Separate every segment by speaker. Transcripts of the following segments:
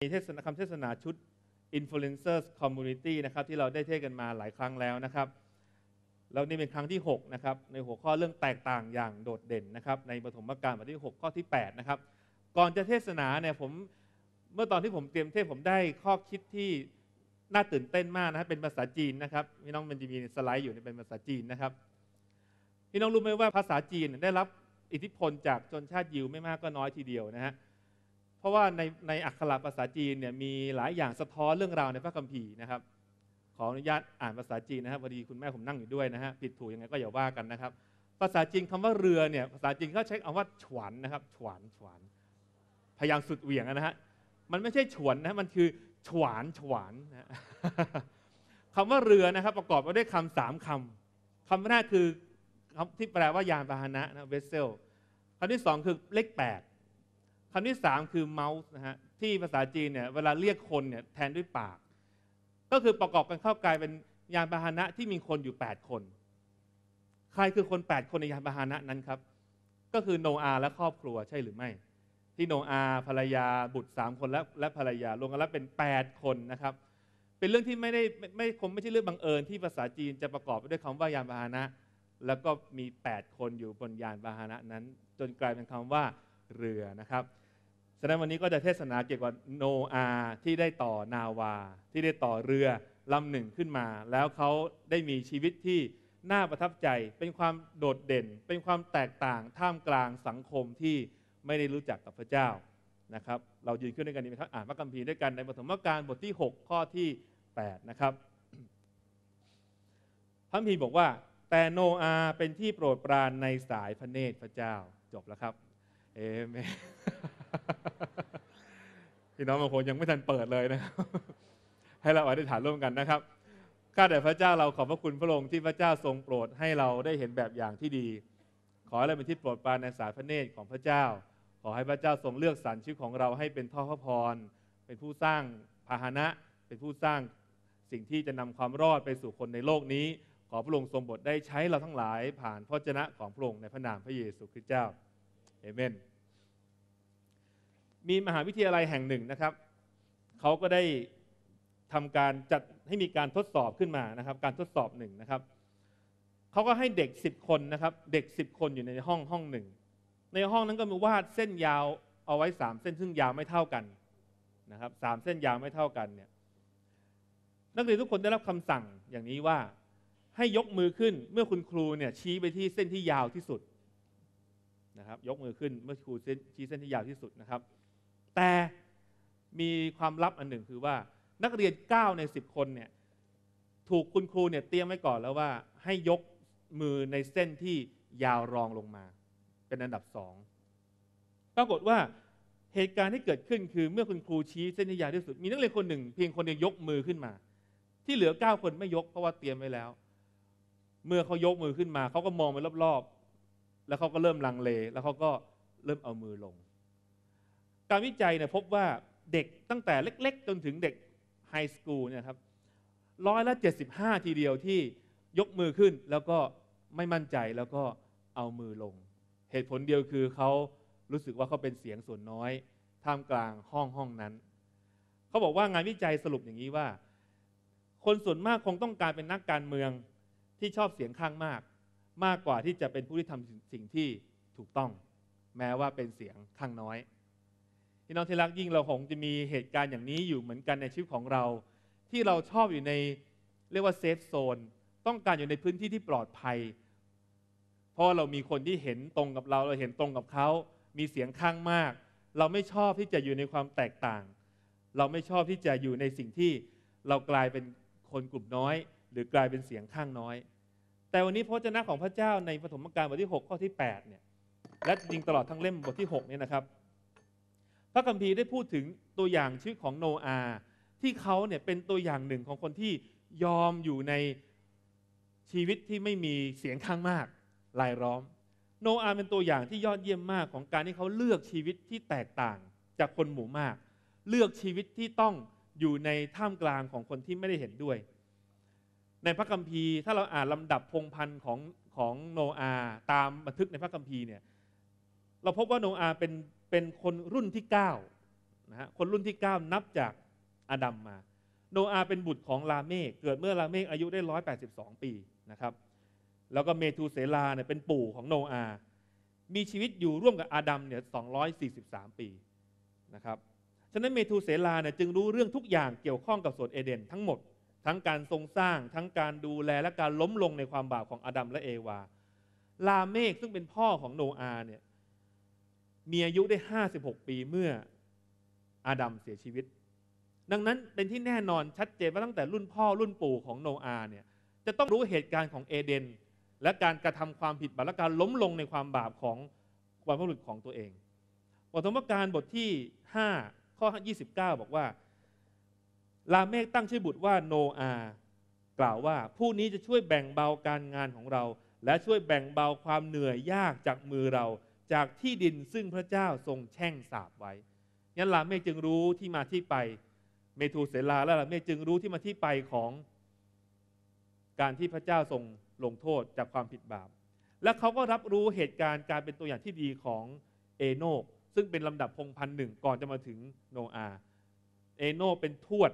Speaker 1: เทศนาคำเทศนาชุด Influencers Community นะครับที่เราได้เทศกันมาหลายครั้งแล้วนะครับแล้วนี่เป็นครั้งที่ 6 นะครับ ในหัวข้อเรื่องแตกต่างอย่างโดดเด่นนะครับในปฐมกาลบทที่ 6 ข้อที่8นะครับก่อนจะเทศนาเนี่ยผมเมื่อตอนที่ผมเตรียมเทศผมได้ข้อคิดที่น่าตื่นเต้นมากนะครับเป็นภาษาจีนนะครับพี่น้องมันจะมีสไลด์อยู่เป็นภาษาจีนนะครับ พี่น้องรู้ไหมว่าภาษาจีนได้รับอิทธิพลจากชนชาติยิว ไม่มากก็น้อยทีเดียวนะฮะเพราะว่าในในอักขระภาษาจีนเนี่ยมีหลายอย่างสะท้อนเรื่องราวในพระคัมภีร์นะครับขออนุญาตอ่านภาษาจีนนะครับพอดีคุณแม่ผมนั่งอยู่ด้วยนะฮะผิดถูกยังไงก็อย่าว่ากันนะครับ ภาษาจีนคำว่าเรือเนี่ยภาษาจีนเขาใช้คำว่าฉวนนะครับฉวนฉวน พยายามสุดเหวี่ยงนะฮะมันไม่ใช่ฉวนนะมันคือ ฉวนฉวนนะคำว่าเรือนะครับ ประกอบไปด้วยคำสามคำคำแรกคือคำที่แปลว่ายานพาหนะนะ vessel คำที่สองคือเลขแปดคำที่3คือเมาส์นะฮะที่ภาษาจีนเนี่ยเวลาเรียกคนเนี่ยแทนด้วยปาก ก็คือประกอบกันเข้ากลายเป็นยานพาหนะที่มีคนอยู่ 8 คน ใครคือคน 8 คนในยานพาหนะนั้นครับ ก็คือโนอาและครอบครัวใช่หรือไม่ ที่โนอาภรรยาบุตร3คนและและภรรยารวมกันแล้วเป็น 8 คนนะครับ เป็นเรื่องที่ไม่ได้ไม่คงไม่ใช่เรื่องบังเอิญ ที่ภาษาจีนจะประกอบไปด้วยคำว่ายานพาหนะ แล้วก็มี 8 คนอยู่บนยานพาหนะนั้น จนกลายเป็นคำว่าเรือนะครับฉะนั้นวันนี้ก็จะเทศนาเกี่ยวกับโนอาที่ได้ต่อนาวา ที่ได้ต่อเรือลำหนึ่งขึ้นมา แล้วเขาได้มีชีวิตที่น่าประทับใจ เป็นความโดดเด่น เป็นความแตกต่างท่ามกลางสังคมที่ไม่ได้รู้จักกับพระเจ้านะครับ เรายืนขึ้นด้วยกันนี้ครับอ่านพระคัมภีร์ด้วยกันในปฐมกาลบทที่ 6 ข้อที่8นะครับพระคัมภีร์บอกว่า แต่โนอาเป็นที่โปรดปรานในสายพระเนตรพระเจ้าจบแล้วครับเอเมนพี่น้องบางคนยังไม่ทันเปิดเลยนะครับให้เราอธิษฐานร่วมกันนะครับข้าแต่พระเจ้าเราขอบพระคุณพระองค์ที่พระเจ้าทรงโปรดให้เราได้เห็นแบบอย่างที่ดี ขอให้เราเป็นที่โปรดปรานในสายพระเนตรของพระเจ้า ขอให้พระเจ้าทรงเลือกสรรชีวิตของเราให้เป็นท่อพระพร เป็นผู้สร้างพาหนะเป็นผู้สร้างสิ่งที่จะนำความรอดไปสู่คนในโลกนี้ ขอพระองค์ทรงบทได้ใช้เราทั้งหลายผ่านพระเจนะของพระองค์ในพระนามพระเยซูคริสต์เจ้าเอเมนมีมหาวิทยาลัยแห่งหนึ่งนะครับเขาก็ได้ทำการจัดให้มีการทดสอบขึ้นมานะครับ การทดสอบหนึ่งนะครับเขาก็ให้เด็ก 10 คนนะครับเด็ก 10 คนอยู่ในห้องห้องหนึ่ง ในห้องนั้นก็มีวาดเส้นยาวเอาไว้3เส้นซึ่งยาวไม่เท่ากันนะครับสเส้นยาวไม่เท่ากันเนี่ยนักเรียนทุกคนได้รับคำสั่งอย่างนี้ว่า ให้ยกมือขึ้นเมื่อคุณครูเนี่ยชี้ไปที่เส้นที่ยาวที่สุดนะครับยกมือขึ้นเมื่อครูชี้เส้นที่ยาวที่สุดนะครับแต่มีความลับอันหนึ่งคือว่านักเรียน9ใน 10 คนเนี่ยถูกคุณครูเนี่ยเตรียมไว้ก่อนแล้วว่าให้ยกมือในเส้นที่ยาวรองลงมา เป็นอันดับสองปรากฏว่าเหตุการณ์ที่เกิดขึ้นคือเมื่อคุณครูชี้เส้นที่ยาวที่สุด มีนักเรียนคนหนึ่ง เพียงคนเดียวยกมือขึ้นมา ที่เหลือ 9คนไม่ยกเพราะว่าเตรียมไว้แล้วเมื่อเขายกมือขึ้นมาเขาก็มองไปรอบๆ แล้วเขาก็เริ่มลังเลแล้วเขาก็เริ่มเอามือลงการวิจัยเนี่ยพบว่าเด็กตั้งแต่เล็ก ๆ จนถึงเด็กไฮสคูลเนี่ยครับร้อยละ 75 ทีเดียวที่ยกมือขึ้นแล้วก็ไม่มั่นใจแล้วก็เอามือลง เหตุผลเดียวคือเขารู้สึกว่าเขาเป็นเสียงส่วนน้อย ท่ามกลางห้องห้องนั้น เขาบอกว่างานวิจัยสรุปอย่างนี้ว่า คนส่วนมากคงต้องการเป็นนักการเมืองที่ชอบเสียงข้างมาก มากกว่าที่จะเป็นผู้ที่ทำสิ่งที่ถูกต้อง แม้ว่าเป็นเสียงข้างน้อยพี่น้องที่รักยิ่งเราคงจะมีเหตุการณ์อย่างนี้อยู่เหมือนกันในชีวิตของเรา ที่เราชอบอยู่ในเรียกว่าเซฟโซนต้องการอยู่ในพื้นที่ที่ปลอดภัยเพราะเรามีคนที่เห็นตรงกับเราเราเห็นตรงกับเขามีเสียงข้างมาก เราไม่ชอบที่จะอยู่ในความแตกต่าง เราไม่ชอบที่จะอยู่ในสิ่งที่เรากลายเป็นคนกลุ่มน้อย หรือกลายเป็นเสียงข้างน้อย แต่วันนี้พระเจ้าของพระเจ้าในปฐมกาลบทที่ 6 ข้อที่8เนี่ยและจริงตลอดทั้งเล่มบทที่6เนี่ยนะครับพระคัมภีร์ได้พูดถึงตัวอย่างชื่อของโนอา ที่เขาเนี่ยเป็นตัวอย่างหนึ่งของคนที่ยอมอยู่ในชีวิตที่ไม่มีเสียงข้างมากหลายร้อม โนอา เป็นตัวอย่างที่ยอดเยี่ยมมากของการที่เขาเลือกชีวิตที่แตกต่างจากคนหมู่มาก เลือกชีวิตที่ต้องอยู่ในท่ามกลางของคนที่ไม่ได้เห็นด้วย ในพระคัมภีร์ถ้าเราอ่านลำดับพงพันธ์ของของโนอา ตามบันทึกในพระคัมภีร์เนี่ยเราพบว่าโนอาเป็นเป็นคนรุ่นที่9นะฮะคนรุ่นที่ 9 นับจากอาดัมมา โนอาเป็นบุตรของลาเมกเกิดเมื่อลาเมกอายุได้ 182 ปีนะครับแล้วก็เมทูเสลาเนี่ยเป็นปู่ของโนอา มีชีวิตอยู่ร่วมกับอาดัมเนี่ย243 ปีนะครับฉะนั้นเมทูเสลาเนี่ยจึงรู้เรื่องทุกอย่างเกี่ยวข้องกับสวนเอเดนทั้งหมดทั้งการทรงสร้างทั้งการดูแลและการล้มลงในความบาปของอาดัมและเอวา ลาเมกซึ่งเป็นพ่อของโนอาเนี่ยมีอายุได้ 56 ปีเมื่ออาดัมเสียชีวิต ดังนั้นเป็นที่แน่นอนชัดเจนว่าตั้งแต่รุ่นพ่อรุ่นปู่ของโนอาเนี่ยจะต้องรู้เหตุการณ์ของเอเดน และการกระทำความผิดบาปและการล้มลงในความบาปของบรรพบุรุของตัวเองบทธรรมการบทที่ 5 ข้อ29 บอกว่า ลาเมกตั้งชื่อบุตรว่าโนอากล่าวว่าผู้นี้จะช่วยแบ่งเบาการงานของเรา และช่วยแบ่งเบาความเหนื่อยยากจากมือเราจากที่ดินซึ่งพระเจ้าทรงแช่งสาบไว้ยั้นลาเมฆจึงรู้ที่มาที่ไป เมทูเสลาและลาเมฆจึงรู้ที่มาที่ไปของ การที่พระเจ้าทรงลงโทษจากความผิดบาป และเขาก็รับรู้เหตุการณ์การเป็นตัวอย่างที่ดีของ เอโนกซึ่งเป็นลำดับพงพันหนึ่งก่อนจะมาถึงโนอา เอโนกเป็นทวด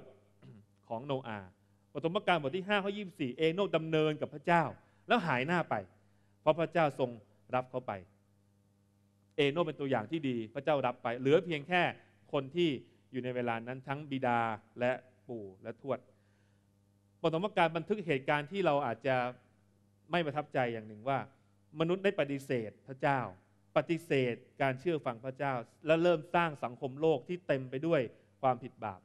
Speaker 1: ของโนอาปฐมกาลบทที่5ข้อ24เอโนกดำเนินกับพระเจ้า แล้วหายหน้าไปเพราะพระเจ้าทรงรับเขาไปเอโนเป็นตัวอย่างที่ดีพระเจ้ารับไป เหลือเพียงแค่คนที่อยู่ในเวลานั้นทั้งบิดาและปู่และทวดบทสมการบันทึกเหตุการณ์ที่เราอาจจะไม่ประทับใจอย่างหนึ่งว่า มนุษย์ได้ปฏิเสธ พระเจ้าปฏิเสธ การเชื่อฟังพระเจ้าและเริ่มสร้างสังคมโลกที่เต็มไปด้วยความผิดบาป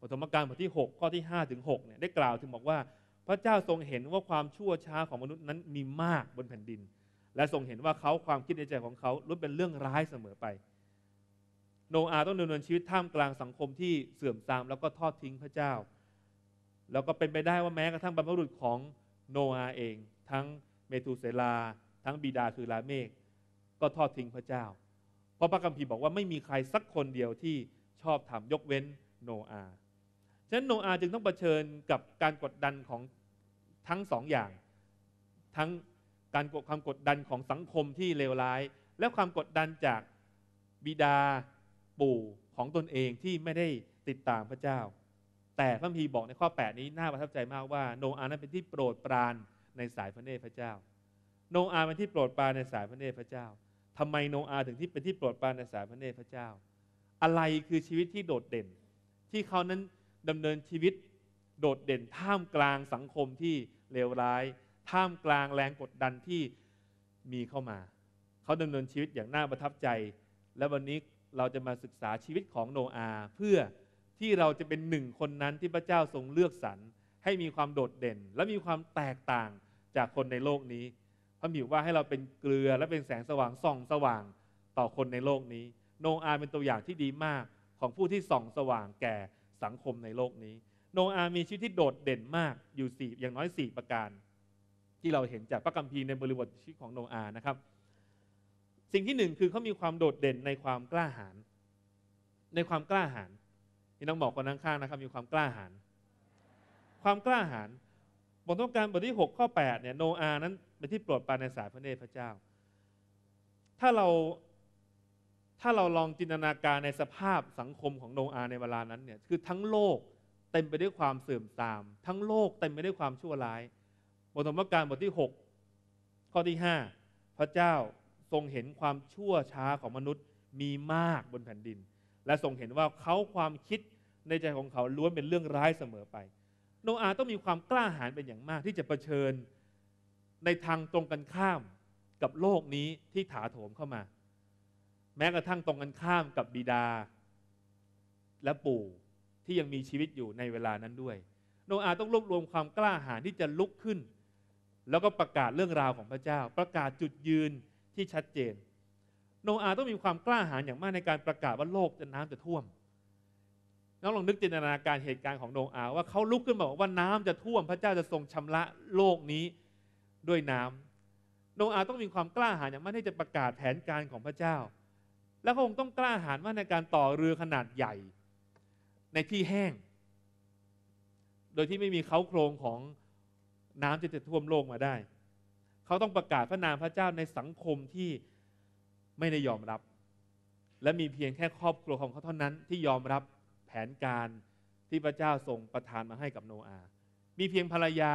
Speaker 1: บทสมการบทที่ 6 ข้อที่5ถึง6เนี่ยได้กล่าวถึงบอกว่าพระเจ้าทรงเห็นว่าความชั่วช้าของมนุษย์นั้นมีมากบนแผ่นดินและทรงเห็นว่าเขาความคิดในใจของเขาล้วนเป็นเรื่องร้ายเสมอไป โนอาต้องดำเนินชีวิตท่ามกลางสังคมที่เสื่อมทรามแล้วก็ทอดทิ้งพระเจ้า แล้วก็เป็นไปได้ว่าแม้กระทั่งบรรพบุรุษของโนอาเอง ทั้งเมทูเสลา ทั้งบิดาคือลาเมก ก็ทอดทิ้งพระเจ้า เพราะพระคัมภีร์บอกว่าไม่มีใครสักคนเดียวที่ชอบทำยกเว้นโนอาฉะนั้นโนอาจึงต้องเผชิญกับการกดดันของทั้งสองอย่างทั้งการความกดดันของสังคมที่เลวร้าย และความกดดันจากบิดาปู่ของตนเองที่ไม่ได้ติดตามพระเจ้า แต่พระพีบอกในข้อ 8 นี้น่าประทับใจมากว่าโนอาห์นั้นเป็นที่โปรดปรานในสายพระเนตรพระเจ้า โนอาห์เป็นที่โปรดปรานในสายพระเนตรพระเจ้า ทำไมโนอาห์ถึงที่เป็นที่โปรดปรานในสายพระเนตรพระเจ้า อะไรคือชีวิตที่โดดเด่น ที่เขานั้นดำเนินชีวิตโดดเด่นท่ามกลางสังคมที่เลวร้ายท่ามกลางแรงกดดันที่มีเข้ามา เขาดำเนินชีวิตอย่างน่าประทับใจ และวันนี้เราจะมาศึกษาชีวิตของโนอาเพื่อที่เราจะเป็นหนึ่งคนนั้นที่พระเจ้าทรงเลือกสรรให้มีความโดดเด่น และมีความแตกต่างจากคนในโลกนี้พระมิดว่าให้เราเป็นเกลือและเป็นแสงสว่างส่องสว่างต่อคนในโลกนี้ โนอาเป็นตัวอย่างที่ดีมากของผู้ที่ส่องสว่างแก่สังคมในโลกนี้ โนอามีชีวิตที่โดดเด่นมากอยู่สี่อย่างน้อยสี่ประการที่เราเห็นจากพระคัมภีร์ในบริบทชีวิตของโนอาห์นะครับสิ่งที่หนึ่งคือเขามีความโดดเด่นในความกล้าหาญในความกล้าหาญที่น้องบอกคนข้างๆนะครับ มีความกล้าหาญความกล้าหาญบทต้องการบทที่6ข้อ8เนี่ยโนอาห์นั้นเป็นที่โปรดปรานในสายพระเนตรพระเจ้า ถ้าเราถ้าเราลองจินตนาการในสภาพสังคมของโนอาห์ในเวลานั้นเนี่ยคือทั้งโลกเต็มไปด้วยความเสื่อมทราม ทั้งโลกเต็มไปด้วยความชั่วร้ายบทธรรมการบทที่ 6 ข้อที่5พระเจ้าทรงเห็นความชั่วช้าของมนุษย์มีมากบนแผ่นดิน และทรงเห็นว่าเขาความคิดในใจของเขาล้วนเป็นเรื่องร้ายเสมอไป โนอาต้องมีความกล้าหาญเป็นอย่างมาก ที่จะะเผชิญในทางตรงกันข้าม กับโลกนี้ที่ถาโถมเข้ามา แม้กระทั่งตรงกันข้ามกับบิดา และปู่ที่ยังมีชีวิตอยู่ในเวลานั้นด้วย โนอาต้องรวบรวมความกล้าหาญที่จะลุกขึ้นแล้วก็ประกาศเรื่องราวของพระเจ้า ประกาศจุดยืนที่ชัดเจน โนอาต้องมีความกล้าหาญอย่างมากในการประกาศว่าโลกจะน้ำจะท่วม น้องลองนึกจินตนาการเหตุการณ์ของโนอาว่าเขาลุกขึ้นบอกว่าน้ำจะท่วมพระเจ้าจะทรงชำระโลกนี้ด้วยน้ำ โนอาต้องมีความกล้าหาญอย่างมากที่จะประกาศแผนการของพระเจ้า และเขาคงต้องกล้าหาญมากในการต่อเรือขนาดใหญ่ ในที่แห้ง โดยที่ไม่มีเขาโครงของน้ำจะจะท่วมโลกมาได้ เขาต้องประกาศพระนามพระเจ้าในสังคมที่ไม่ได้ยอมรับ และมีเพียงแค่ครอบครัวของเขาเท่านั้นที่ยอมรับแผนการที่พระเจ้าทรงประทานมาให้กับโนอามีเพียงภรรยา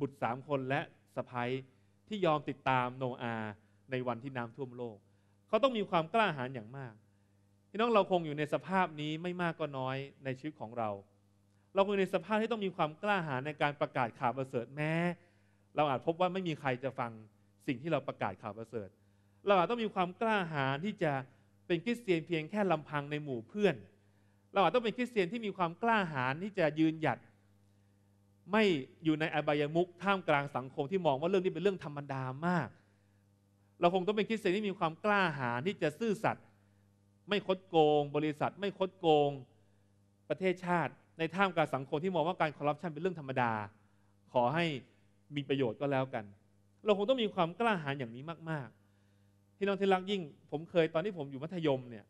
Speaker 1: บุตรสามคนและสะพ้ยที่ยอมติดตามโนอาในวันที่น้ำท่วมโลก เขาต้องมีความกล้าหาญอย่างมากพี่น้องเราคงอยู่ในสภาพนี้ไม่มากก็น้อยในชีวิตของเราเราคือในสภาพที่ต้องมีความกล้าหาญในการประกาศข่าวประเสริฐแม้เราอาจพบว่าไม่มีใครจะฟังสิ่งที่เราประกาศข่าวประเสริฐ เราอาจต้องมีความกล้าหาญที่จะเป็นคริสเตียนเพียงแค่ลำพังในหมู่เพื่อน เราอาจต้องเป็นคริสเตียนที่มีความกล้าหาญที่จะยืนหยัด ไม่อยู่ในอบายมุกท่ามกลางสังคมที่มองว่าเรื่องนี้เป็นเรื่องธรรมดามาก เราคงต้องเป็นคริสเตียนที่มีความกล้าหาญที่จะซื่อสัตย์ไม่คดโกง บริษัทไม่คดโกงประเทศชาติในท่ามกลางสังคมที่มองว่าการคอร์รัปชันเป็นเรื่องธรรมดา ขอให้มีประโยชน์ก็แล้วกัน เราคงต้องมีความกล้าหาญอย่างนี้มากๆที่น้องที่รักยิ่ง ผมเคยตอนที่ผมอยู่มัธยมเนี่ย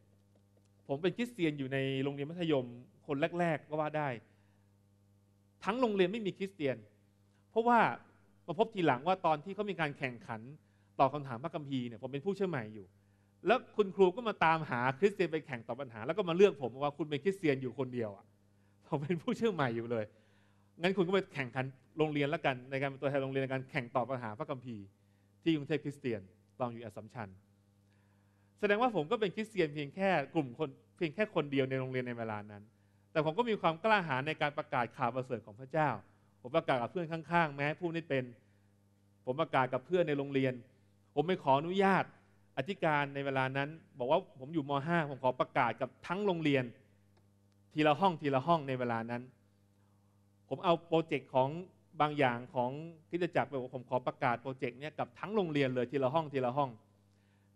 Speaker 1: ผมเป็นคริสเตียนอยู่ในโรงเรียนมัธยม คนแรกๆก็ว่าได้ ทั้งโรงเรียนไม่มีคริสเตียนเพราะว่ามาพบทีหลังว่าตอนที่เขามีการแข่งขันตอบคาถามพระคัมภีร์เนี่ยผมเป็นผู้เชื่อใหม่อยู่ แล้วคุณครูก็มาตามหาคริสเตียนไปแข่งตอบปัญหา แล้วก็มาเลือกผมว่าคุณเป็นคริสเตียนอยู่คนเดียวอะผมเป็นผู้เชื่อใหม่อยู่เลย งั้นคุณก็ไปแข่งขันโรงเรียนละกัน ในการเป็นตัวแทนโรงเรียนในการแข่งตอบปัญหาพระคัมภีร์ที่กรุงเทพคริสเตียนตอนอยู่อัสสัมชัญแสดงว่าผมก็เป็นคริสเตียนเพียงแค่กลุ่มคนเพียงแค่คนเดียวในโรงเรียนในเวลานั้น แต่ผมก็มีความกล้าหาญในการประกาศข่าวประเสริฐของพระเจ้า ผมประกาศกับเพื่อนข้าง ๆ แม้ผู้นี้เป็น ผมประกาศกับเพื่อนในโรงเรียน ผมไปขออนุญาต อธิการในเวลานั้น บอกว่าผมอยู่ม .5 ผมขอประกาศกับทั้งโรงเรียนทีละห้องทีละห้องในเวลานั้น ผมเอาโปรเจกต์ของบางอย่างของทิ่จับไปบอกผมขอประกาศ โปรเจกต์เนี้ยกับทั้งโรงเรียนเลยทีละห้องทีละห้อง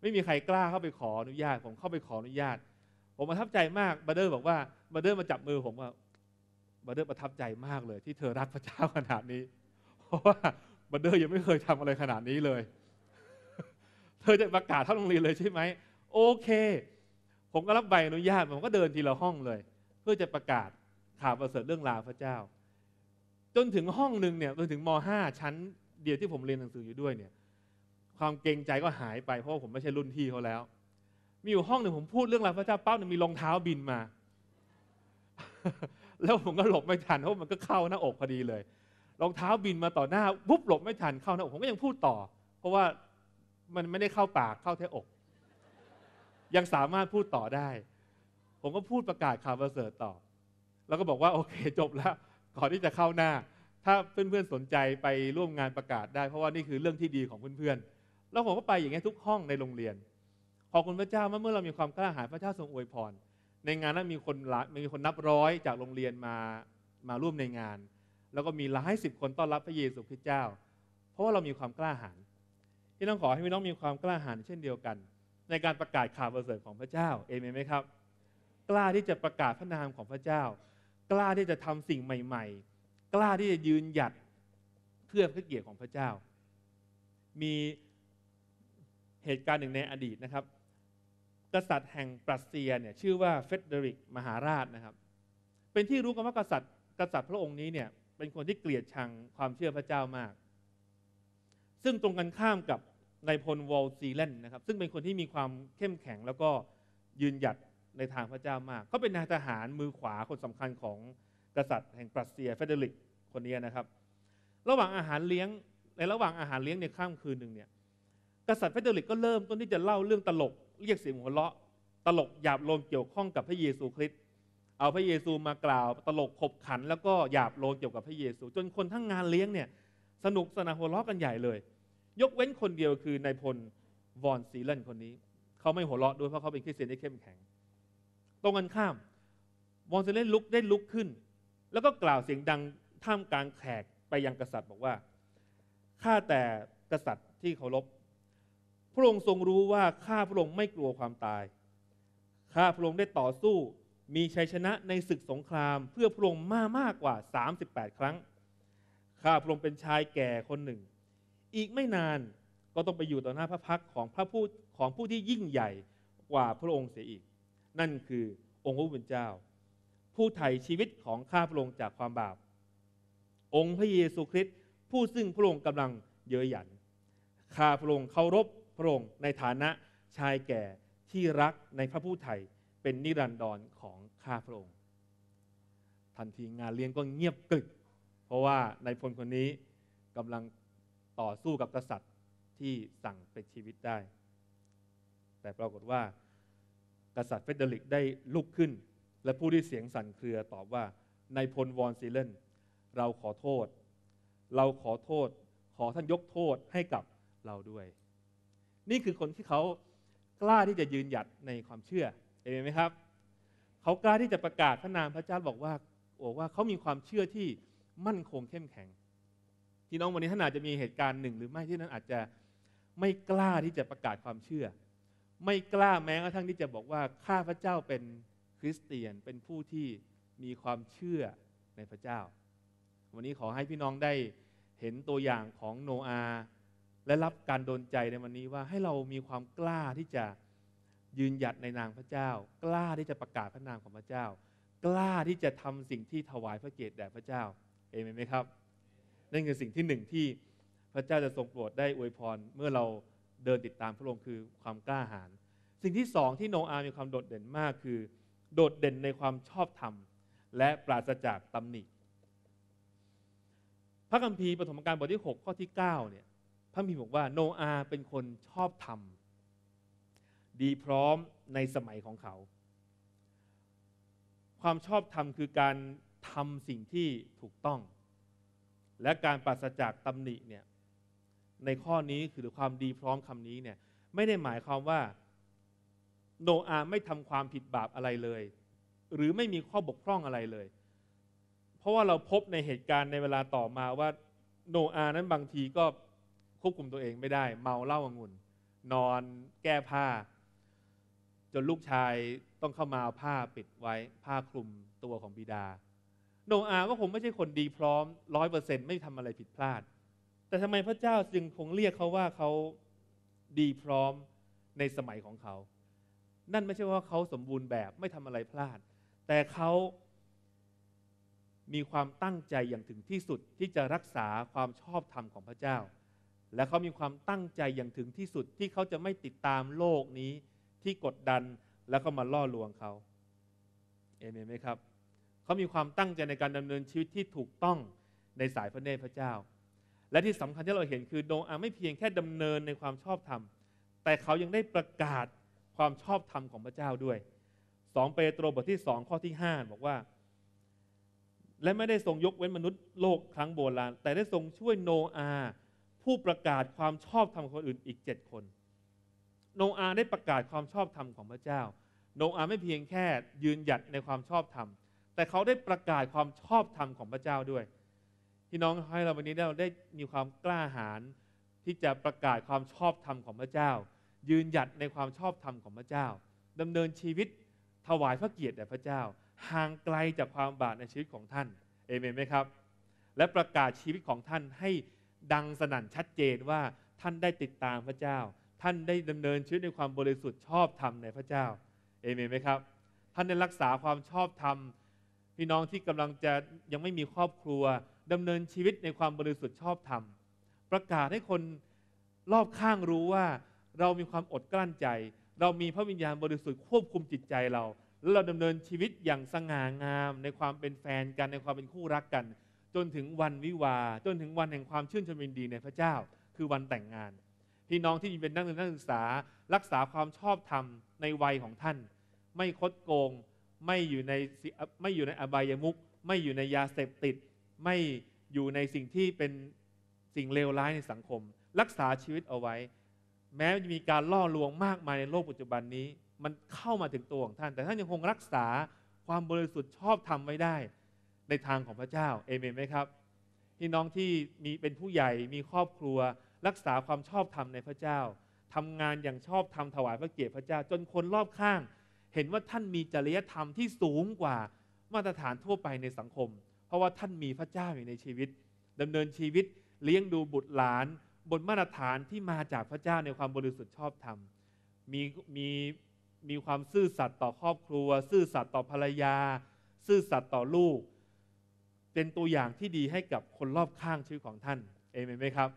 Speaker 1: ไม่มีใครกล้าเข้าไปขออนุญาต ผมเข้าไปขออนุญาต ผมประทับใจมากบัเดอร์บอกว่าบัเดอร์มาจับมือผมว่าบัเดอร์ประทับใจมากเลย ที่เธอรักพระเจ้าขนาดนี้ เพราะว่าบัเดอร์ยังไม่เคยทำอะไรขนาดนี้เลย เธอจะประกาศทั้งโรงเรียนเลยใช่ไหมโอเค ผมก็รับใบอนุญาต ผมก็เดินทีละห้องเลยพื่อจะประกาศข่าวประเสริฐเรื่องราวพระเจ้า จนถึงห้องหนึ่งเนี่ยจนถึงม .5 ชั้น เดียวที่ผมเรียนหนังสืออยู่ด้วยเนี่ยความเกรงใจก็หายไปเพราะผมไม่ใช่รุ่นพี่เขาแล้ว มีอยู่ห้องหนึ่งผมพูดเรื่องราวพระเจ้าเป้าหนึ่งมีรองเท้าบินมา แล้วผมก็หลบไม่ทันเพราะมันก็เข้าหน้าอกพอดีเลยรองเท้าบินมาต่อหน้าปุ๊บหลบไม่ทันเข้าหน้าอกผมก็ยังพูดต่อ เพราะว่ามันไม่ได้เข้าปากเข้าแท้อก ยังสามารถพูดต่อได้ผมก็พูดประกาศข่าวประเสริฐต่อแล้วก็บอกว่า โอเคจบแล้วก่อนที่จะเข้าหน้า ถ้าเพื่อนๆสนใจไปร่วมงานประกาศได้ เพราะว่านี่คือเรื่องที่ดีของเพื่อนๆแล้วผมก็ไปอย่างนี้ทุกห้องในโรงเรียน ขอบคุณพระเจ้าเมื่อเรามีความกล้าหาญพระเจ้าทรงอวยพร ในงานนั้นมีคนหลายมีคนนับร้อยจากโรงเรียนมามาร่วมในงาน แล้วก็มีหลายสิบคนต้อนรับพระเยซูคริสต์เจ้า เพราะว่าเรามีความกล้าหาญที่ต้องขอให้พี่น้องมีความกล้าหาญเช่นเดียวกัน ในการประกาศข่าวประเสริฐของพระเจ้าเอเมนไหมครับกล้าที่จะประกาศพระนามของพระเจ้า กล้าที่จะทำสิ่งใหม่ๆ กล้าที่จะยืนหยัด เพื่อพระเกียรติของพระเจ้า มีเหตุการณ์หนึ่งในอดีตนะครับ กษัตริย์แห่งปรัสเซียเนี่ยชื่อว่าเฟเดริกมหาราชนะครับ เป็นที่รู้ กันว่ากษัตริย์กษัตริย์พระองค์นี้เนี่ยเป็นคนที่เกลียดชังความเชื่อพระเจ้ามาก ซึ่งตรงกันข้ามกับนายพลวอลซีเลนนะครับ ซึ่งเป็นคนที่มีความเข้มแข็งแล้วก็ยืนหยัดในทางพระเจ้ามากเขาเป็นนายทหารมือขวาคนสำคัญของกษัตริย์แห่งปรัสเซียเฟเดริกคนนี้นะครับ ระหว่างอาหารเลี้ยง ในระหว่างอาหารเลี้ยงในค่ำคืนหนึ่งเนี่ย กษัตริย์เฟเดริกก็เริ่มต้นที่จะเล่าเรื่องตลกเรียกเสียงหัวเราะ ตลกหยาบโลนเกี่ยวข้องกับพระเยซูคริสต์ เอาพระเยซูมากล่าวตลกขบขัน แล้วก็หยาบโลนเกี่ยวกับพระเยซู จนคนทั้งงานเลี้ยงเนี่ยสนุกสนานหัวเราะกันใหญ่เลย ยกเว้นคนเดียวคือนายพลวอนซีเลนคนนี้ เขาไม่หัวเราะด้วยเพราะเขาเป็นคริสเตียนที่เข้มแข็งตรงกันข้ามมอนเซเลนลุกได้ลุกขึ้น แล้วก็กล่าวเสียงดังท่ามกลางแขกไปยังกษัตริย์บอกว่าข้าแต่กษัตริย์ที่เคารพพระองค์ทรงรู้ว่าข้าพระองค์ไม่กลัวความตายข้าพระองค์ได้ต่อสู้มีชัยชนะในศึกสงครามเพื่อพระองค์มากมากกว่า 38 ครั้งข้าพระองค์เป็นชายแก่คนหนึ่ง อีกไม่นานก็ต้องไปอยู่ต่อหน้าพระพักของพระผู้ของผู้ที่ยิ่งใหญ่กว่าพระองค์เสียอีกนั่นคือองค์พระผู้เป็นเจ้า ผู้ไถ่ชีวิตของข้าพระองค์จากความบาป องค์พระเยซูคริสต์ผู้ซึ่งพระองค์กำลังเย้ยหยันข้าพระองค์เคารพพระองค์ในฐานะชายแก่ที่รักในพระผู้ไถ่เป็นนิรันดรของข้าพระองค์ทันทีงานเลี้ยงก็เงียบกึก เพราะว่าในพลคนนี้กำลังต่อสู้กับกษัตริย์ที่สั่งเป็นชีวิตได้ แต่ปรากฏว่ากษัตริย์เฟเดริกได้ลุกขึ้น และผู้ที่เสียงสั่นเครือตอบว่านายพลวอนซีเลน เราขอโทษ เราขอโทษ ขอท่านยกโทษให้กับเราด้วย นี่คือคนที่เขากล้าที่จะยืนหยัดในความเชื่อเห็นไหมครับ เขากล้าที่จะประกาศพระนามพระเจ้าบอกว่า โอ้ว่าเขามีความเชื่อที่มั่นคงเข้มแข็งพี่น้องวันนี้ท่านอาจจะมีเหตุการณ์หนึ่งหรือไม่ที่นั้นอาจจะไม่กล้าที่จะประกาศความเชื่อไม่กล้าแม้กระทั่งที่จะบอกว่า ข้าพระเจ้าเป็นคริสเตียนเป็นผู้ที่มีความเชื่อในพระเจ้า วันนี้ขอให้พี่น้องได้เห็นตัวอย่างของโนอาและรับการโดนใจในวันนี้ว่าให้เรามีความกล้าที่จะยืนหยัดในนางพระเจ้า กล้าที่จะประกาศพระนามของพระเจ้า กล้าที่จะทำสิ่งที่ถวายพระเกียรติแด่พระเจ้าเอเมนไหมครับนั่นคือสิ่งที่หนึ่งที่พระเจ้าจะทรงโปรดได้อวยพรเมื่อเราเดินติดตามพระองค์คือความกล้าหาญ สิ่งที่สองที่โนอาห์มีความโดดเด่นมากคือ โดดเด่นในความชอบธรรม และปราศจากตำหนิ พระคัมภีร์ปฐมกาลบทที่6ข้อที่9เนี่ยพระคัมภีร์บอกว่าโนอาห์เป็นคนชอบธรรม ดีพร้อมในสมัยของเขา ความชอบธรรมคือการทำสิ่งที่ถูกต้อง และการปราศจากตำหนิเนี่ยในข้อนี้คือความดีพร้อมคำนี้เนี่ยไม่ได้หมายความว่า โนอาไม่ทำความผิดบาปอะไรเลย หรือไม่มีข้อบกพร่องอะไรเลย เพราะว่าเราพบในเหตุการณ์ในเวลาต่อมาว่าโนอานั้นบางทีก็ควบคุมตัวเองไม่ได้ เมาเหล้าองุ่น นอนแก้ผ้าจนลูกชายต้องเข้ามาเอาผ้าปิดไว้ผ้าคลุมตัวของบิดา โนอาก็คงไม่ใช่คนดีพร้อมร้อยเปอร์เซ็นต์ไม่ทำอะไรผิดพลาดแต่ทำไมพระเจ้าจึงคงเรียกเขาว่าเขาดีพร้อมในสมัยของเขา นั่นไม่ใช่ว่าเขาสมบูรณ์แบบไม่ทำอะไรพลาด แต่เขามีความตั้งใจอย่างถึงที่สุดที่จะรักษาความชอบธรรมของพระเจ้า และเขามีความตั้งใจอย่างถึงที่สุดที่เขาจะไม่ติดตามโลกนี้ที่กดดัน แล้วก็มาล่อลวงเขา เอเมนไหมครับ เขามีความตั้งใจในการดำเนินชีวิตที่ถูกต้องในสายพระเนตรพระเจ้าและที่สำคัญที่เราเห็นคือโนอาห์ไม่เพียงแค่ดำเนินในความชอบธรรม แต่เขายังได้ประกาศความชอบธรรมของพระเจ้าด้วย 2 เปโตรบทที่ 2 ข้อที่ 5 บอกว่า และไม่ได้ทรงยกเว้นมนุษย์โลกครั้งโบราณ แต่ได้ทรงช่วยโนอาห์ผู้ประกาศความชอบธรรมคนอื่นอีก 7 คน โนอาห์ได้ประกาศความชอบธรรมของพระเจ้า โนอาห์ไม่เพียงแค่ยืนหยัดในความชอบธรรม แต่เขาได้ประกาศความชอบธรรมของพระเจ้าด้วยพี่น้องให้เราวันนี้เราได้มีความกล้าหาญที่จะประกาศความชอบธรรมของพระเจ้า ยืนหยัดในความชอบธรรมของพระเจ้า ดำเนินชีวิตถวายพระเกียรติแด่พระเจ้าห่างไกลจากความบาปในชีวิตของท่านเอเมนไหมครับและประกาศชีวิตของท่านให้ดังสนั่นชัดเจนว่าท่านได้ติดตามพระเจ้า ท่านได้ดำเนินชีวิตในความบริสุทธิ์ชอบธรรมในพระเจ้าเอเมนไหมครับ ท่านได้รักษาความชอบธรรม พี่น้องที่กำลังจะยังไม่มีครอบครัวดำเนินชีวิตในความบริสุทธิ์ชอบธรรม ประกาศให้คนรอบข้างรู้ว่า เรามีความอดกลั้นใจ เรามีพระวิญญาณบริสุทธิ์ควบคุมจิตใจเรา แล้วเราดำเนินชีวิตอย่างสง่างาม ในความเป็นแฟนกันในความเป็นคู่รักกัน จนถึงวันวิวาจนถึงวันแห่งความชื่นชมยินดีในพระเจ้า คือวันแต่งงาน พี่น้องที่ยเป็นนักเรียนนักศึกษา รักษาความชอบธรรม ในวัยของท่าน ไม่คดโกงไม่อยู่ในไม่อยู่ในอบายมุกไม่อยู่ในยาเสพติดไม่อยู่ในสิ่งที่เป็นสิ่งเลวร้ายในสังคม รักษาชีวิตเอาไว้แม้จะมีการล่อลวงมากมายในโลกปัจจุบันนี้ มันเข้ามาถึงตัวของท่าน แต่ท่านยังคงรักษาความบริสุทธิ์ชอบทำไว้ได้ในทางของพระเจ้าเอเมนไหมครับพี่น้องที่มีเป็นผู้ใหญ่มีครอบครัว รักษาความชอบธรรมในพระเจ้า ทำงานอย่างชอบธรรมถวายพระเกียรติพระเจ้าจนคนรอบข้าง เห็นว่าท่านมีจริยธรรมที่สูงกว่ามาตรฐานทั่วไปในสังคมราะว่าท่านมีพระเจ้าอยู่ในชีวิต ดำเนินชีวิตเลี้ยงดูบุตรหลานบนมาตรฐานที่มาจากพระเจ้าในความบริสุทธิ์ชอบธรรม มีมีมีความซื่อสัตย์ต่อครอบครัว ซื่อสัตย์ต่อภรรยา ซื่อสัตย์ต่อลูก เป็นตัวอย่างที่ดีให้กับคนรอบข้างชีวิตของท่านเอเมนไหมครับ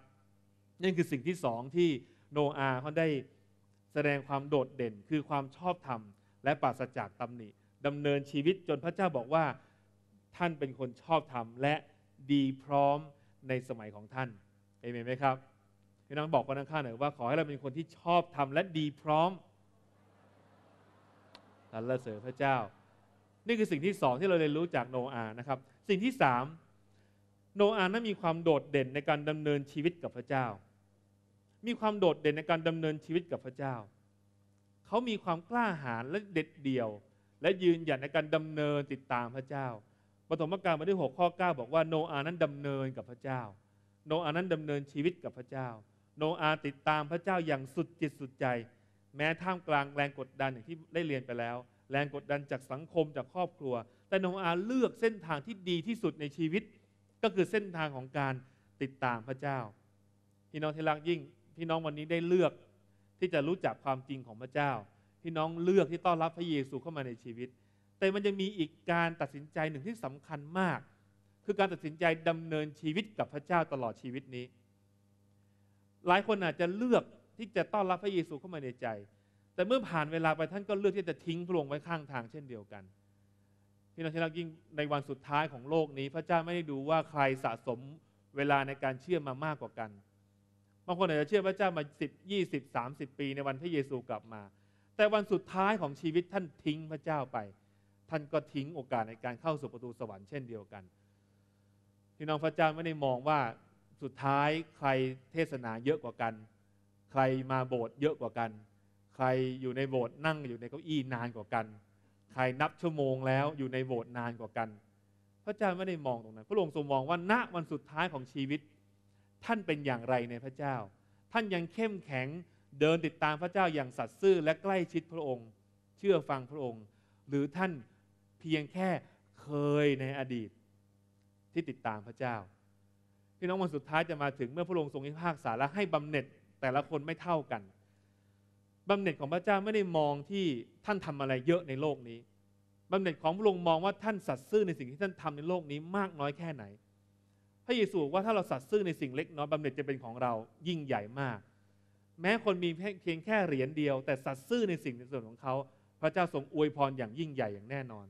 Speaker 1: นั่นคือสิ่งที่สองที่โนอาเขาได้แสดงความโดดเด่นคือความชอบธรรมและปราศจากตาหนิดำเนินชีวิตจนพระเจ้าบอกว่าท่านเป็นคนชอบทำและดีพร้อมในสมัยของท่าน เอเมนไหมครับพี่น้องบอกคนข้างหน่อยว่าขอให้เราเป็นคนที่ชอบทำและดีพร้อมสรรเสริญพระเจ้า นี่คือสิ่งที่สองที่เราเรียนรู้จากโนอาห์นะครับ สิ่งที่สามโนอาห์นั้นมีความโดดเด่นในการดำเนินชีวิตกับพระเจ้า มีความโดดเด่นในการดำเนินชีวิตกับพระเจ้า เขามีความกล้าหาญและเด็ดเดี่ยว และยืนหยัดในการดำเนินติดตามพระเจ้าปฐมกาลบทที่6ข้อ9 บอกว่าโนอาห์นั้นดำเนินกับพระเจ้า โนอาห์นั้นดำเนินชีวิตกับพระเจ้า โนอาห์ติดตามพระเจ้าอย่างสุดจิตสุดใจ แม้ท่ามกลางแรงกดดันอย่างที่ได้เรียนไปแล้ว แรงกดดันจากสังคมจากครอบครัว แต่โนอาห์เลือกเส้นทางที่ดีที่สุดในชีวิต ก็คือเส้นทางของการติดตามพระเจ้าพี่น้องที่รักยิ่งพี่น้องวันนี้ได้เลือกที่จะรู้จักความจริงของพระเจ้าพี่น้องเลือกที่ต้อนรับพระเยซูเข้ามาในชีวิตแต่มันจะมีอีกการตัดสินใจหนึ่งที่สำคัญมาก คือการตัดสินใจดำเนินชีวิตกับพระเจ้าตลอดชีวิตนี้ หลายคนอาจจะเลือกที่จะต้อนรับพระเยซูเข้ามาในใจ แต่เมื่อผ่านเวลาไปท่านก็เลือกที่จะทิ้งพระองค์ไว้ข้างทาง เช่นเดียวกัน พี่น้องที่รักยิ่งในวันสุดท้ายของโลกนี้พระเจ้าไม่ได้ดูว่าใครสะสมเวลาในการเชื่อมามากกว่ากัน บางคนอาจจะเชื่อพระเจ้ามาสิบยี่สิบสามสิบปีในวันพระเยซูกลับมา แต่วันสุดท้ายของชีวิตท่านทิ้งพระเจ้าไปท่านก็ทิ้งโอกาสในการเข้าสู่ประตูสวรรค์เช่นเดียวกันพี่น้องพระเจ้าไม่ได้มองว่าสุดท้ายใครเทศนาเยอะกว่ากัน ใครมาโบสถ์เยอะกว่ากัน ใครอยู่ในโบสถ์นั่งอยู่ในเก้าอี้นานกว่ากัน ใครนับชั่วโมงแล้วอยู่ในโบสถ์นานกว่ากัน พระเจ้าไม่ได้มองตรงนั้น พระองค์ทรงมองว่าณวันสุดท้ายของชีวิตท่านเป็นอย่างไรในพระเจ้า ท่านยังเข้มแข็งเดินติดตามพระเจ้าอย่างสัตย์ซื่อและใกล้ชิดพระองค์ เชื่อฟังพระองค์ หรือท่านเพียงแค่เคยในอดีตที่ติดตามพระเจ้าพี่น้องวันสุดท้ายจะมาถึงเมื่อพระองค์ทรงพิพากษาและให้บำเหน็จแต่ละคนไม่เท่ากัน บำเหน็จของพระเจ้าไม่ได้มองที่ท่านทำอะไรเยอะในโลกนี้ บำเหน็จของพระองค์มองว่าท่านสัตย์ซื่อในสิ่งที่ท่านทำในโลกนี้ มากน้อยแค่ไหน พระเยซูว่าถ้าเราสัตย์ซื่อในสิ่งเล็กน้อยบำเหน็จจะเป็นของเรายิ่งใหญ่มาก แม้คนมีเพียงแค่เหรียญเดียวแต่สัตย์ซื่อในสิ่งในส่วนของเขาพระเจ้าทรงอวยพรอย่างยิ่งใหญ่อย่างแน่นอน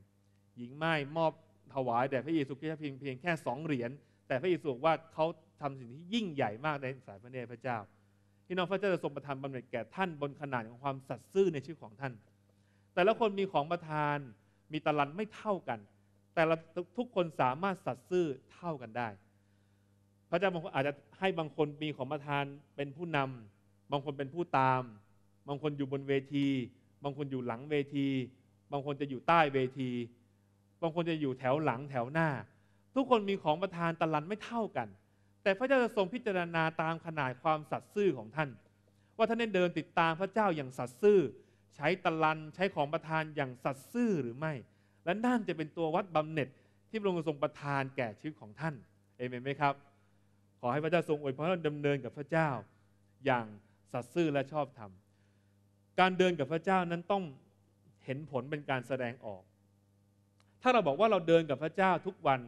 Speaker 1: หญิงไม้มอบถวายแด่พระเยซูคริสต์เพียงเพียงแค่สองเหรียญแต่พระเยซูบอกว่าเขาทำสิ่งที่ยิ่งใหญ่มากในสายพระเนตรพระเจ้าที่น้องพระเจ้าจะทรงประทานบำเหน็จแก่ท่านบนขนาดของความสัตย์ซื่อในชีวิตของท่าน แต่ละคนมีของประทานมีตะลันไม่เท่ากัน แต่ละทุกคนสามารถสัตย์ซื่อเท่ากันได้ พระเจ้าบางคนอาจจะให้บางคนมีของประทานเป็นผู้นำ บางคนเป็นผู้ตาม บางคนอยู่บนเวที บางคนอยู่หลังเวที บางคนจะอยู่ใต้เวทีบางคนจะอยู่แถวหลังแถวหน้า ทุกคนมีของประทานตะลันไม่เท่ากัน แต่พระเจ้าจะทรงพิจารณาตามขนาดความสัตย์ซื่อของท่าน ว่าท่านได้เดินติดตามพระเจ้าอย่างสัตย์ซื่อใช้ตะลันใช้ของประทานอย่างสัตย์ซื่อหรือไม่ และนั่นจะเป็นตัววัดบำเหน็จที่พระองค์ทรงประทานแก่ชีวิตของท่านเอเมนไหมครับ ขอให้พระเจ้าทรงอวยพรเราดำเนินกับพระเจ้าอย่างสัตย์ซื่อและชอบธรรมการเดินกับพระเจ้านั้นต้องเห็นผลเป็นการแสดงออกถ้าเราบอกว่าเราเดินกับพระเจ้าทุกวัน